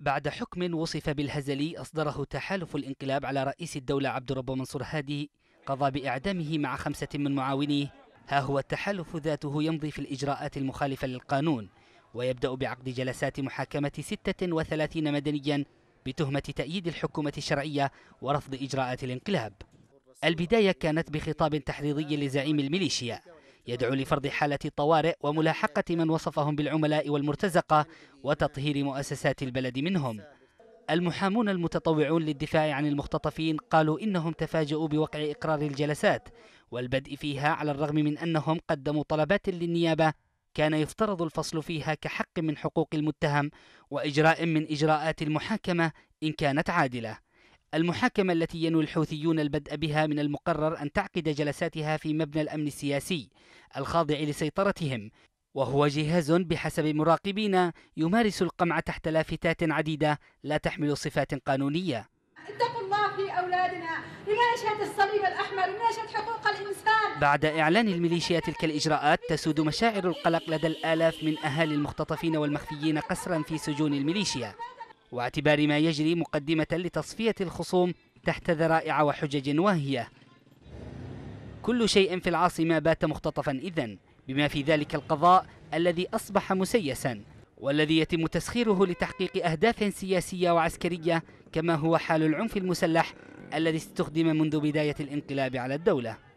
بعد حكم وصف بالهزلي أصدره تحالف الانقلاب على رئيس الدولة عبد الرب منصور هادي قضى بإعدامه مع خمسة من معاونيه ها هو التحالف ذاته يمضي في الإجراءات المخالفة للقانون ويبدأ بعقد جلسات محاكمة 36 مدنيا بتهمة تأييد الحكومة الشرعية ورفض إجراءات الانقلاب البداية كانت بخطاب تحريضي لزعيم الميليشيا يدعو لفرض حالة طوارئ وملاحقة من وصفهم بالعملاء والمرتزقة وتطهير مؤسسات البلد منهم المحامون المتطوعون للدفاع عن المختطفين قالوا إنهم تفاجؤوا بوقع إقرار الجلسات والبدء فيها على الرغم من أنهم قدموا طلبات للنيابة كان يفترض الفصل فيها كحق من حقوق المتهم وإجراء من إجراءات المحاكمة إن كانت عادلة المحاكمة التي ينوي الحوثيون البدء بها من المقرر أن تعقد جلساتها في مبنى الأمن السياسي الخاضع لسيطرتهم وهو جهاز بحسب مراقبين يمارس القمع تحت لافتات عديدة لا تحمل صفات قانونية اتقوا الله في أولادنا الصليب الأحمر حقوق الإنسان بعد إعلان الميليشيا تلك الإجراءات تسود مشاعر القلق لدى الآلاف من أهالي المختطفين والمخفيين قسرا في سجون الميليشيا واعتبار ما يجري مقدمة لتصفية الخصوم تحت ذرائع وحجج واهية كل شيء في العاصمة بات مختطفا إذن بما في ذلك القضاء الذي أصبح مسيسا والذي يتم تسخيره لتحقيق أهداف سياسية وعسكرية كما هو حال العنف المسلح الذي استخدم منذ بداية الانقلاب على الدولة